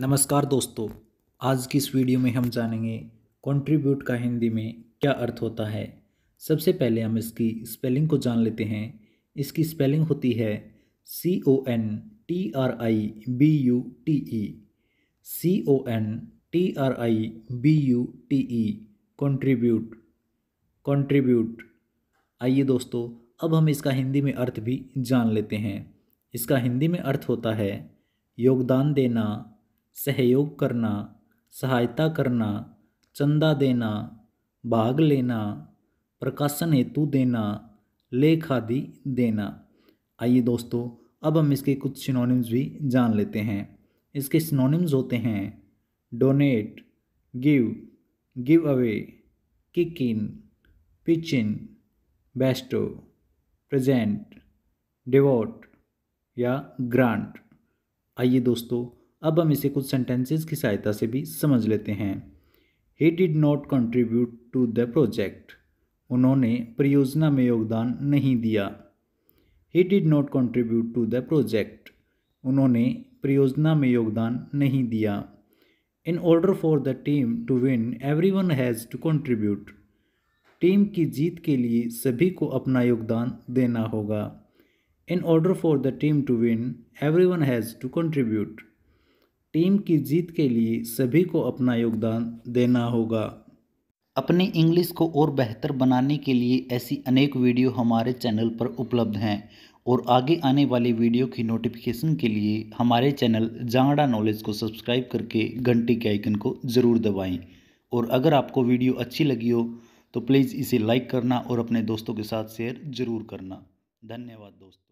नमस्कार दोस्तों आज की इस वीडियो में हम जानेंगे कंट्रीब्यूट का हिंदी में क्या अर्थ होता है सबसे पहले हम इसकी स्पेलिंग को जान लेते हैं इसकी स्पेलिंग होती है C O N T R I B U T E C O N T R I B U T E contribute contribute आइए दोस्तों अब हम इसका हिंदी में अर्थ भी जान लेते हैं इसका हिंदी में अर्थ होता है योगदान देना सहयोग करना सहायता करना चंदा देना भाग लेना प्रकाशन हेतु देना लेख आदि देना आइए दोस्तों अब हम इसके कुछ सिनोनिम्स भी जान लेते हैं इसके सिनोनिम्स होते हैं donate give give away kick in pitch in bestow present devote या ग्रांट आइए दोस्तों अब हम इसे कुछ सेंटेंसेस की सहायता से भी समझ लेते हैं he did not contribute to the project उन्होंने परियोजना में योगदान नहीं दिया he did not contribute to the project उन्होंने परियोजना में योगदान नहीं दिया in order for the team to win everyone has to contribute team की जीत के लिए सभी को अपना योगदान देना होगा in order for the team to win everyone has to contribute team की जीत के लिए सभी को अपना योगदान देना होगा अपनी इंग्लिश को और बेहतर बनाने के लिए ऐसी अनेक वीडियो हमारे चैनल पर उपलब्ध हैं और आगे आने वाली वीडियो की नोटिफिकेशन के लिए हमारे चैनल जांगड़ा नॉलेज को सब्सक्राइब करके घंटी के आइकन को ज़रूर दबाएं और अगर आपको वीडियो अच्छी लगी हो तो प्लीज़ इसे लाइक करना और अपने दोस्तों के साथ शेयर ज़रूर करना धन्यवाद दोस्तों